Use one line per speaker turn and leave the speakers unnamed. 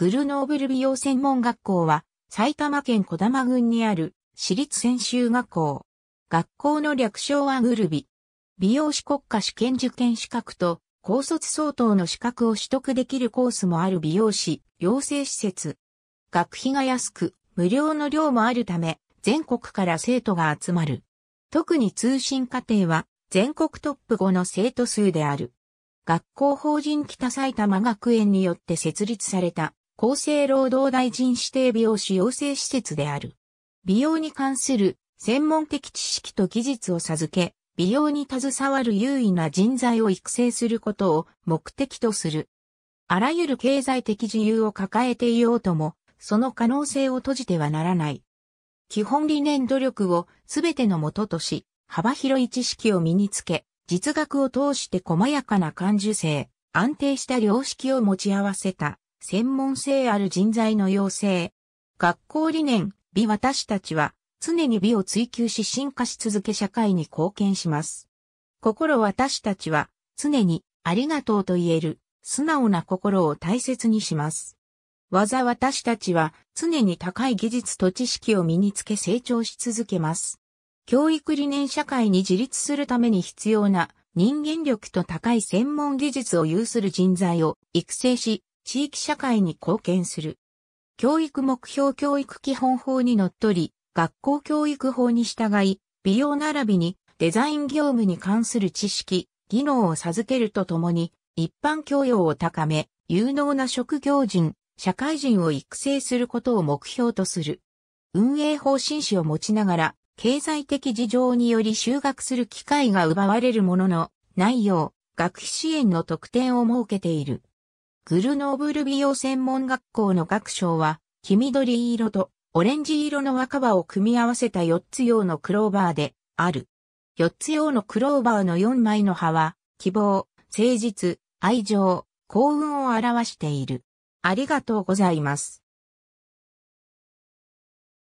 グルノーブル美容専門学校は埼玉県小玉郡にある私立専修学校。学校の略称はグルビ。美容師国家試験受験資格と高卒相当の資格を取得できるコースもある美容師養成施設。学費が安く無料の量もあるため全国から生徒が集まる。特に通信課程は全国トップ5の生徒数である。学校法人北埼玉学園によって設立された厚生労働大臣指定美容師養成施設である。美容に関する専門的知識と技術を授け、美容に携わる優位な人材を育成することを目的とする。あらゆる経済的自由を抱えていようとも、その可能性を閉じてはならない。基本理念努力をすべてのもととし、幅広い知識を身につけ、実学を通して細やかな感受性、安定した良識を持ち合わせた専門性ある人材の養成。学校理念、美私たちは常に美を追求し進化し続け社会に貢献します。心私たちは常にありがとうと言える素直な心を大切にします。技私たちは常に高い技術と知識を身につけ成長し続けます。教育理念社会に自立するために必要な人間力と高い専門技術を有する人材を育成し、地域社会に貢献する。教育目標教育基本法にのっとり、学校教育法に従い、美容並びにデザイン業務に関する知識、技能を授けるとともに、一般教養を高め、有能な職業人、社会人を育成することを目標とする。運営方針誌を持ちながら、経済的事情により就学する機会が奪われるものの、内容、学費支援の特典を設けている。グルノーブル美容専門学校の学章は、黄緑色とオレンジ色の若葉を組み合わせた4つ用のクローバーである。4つ用のクローバーの4枚の葉は、希望、誠実、愛情、幸運を表している。ありがとうございます。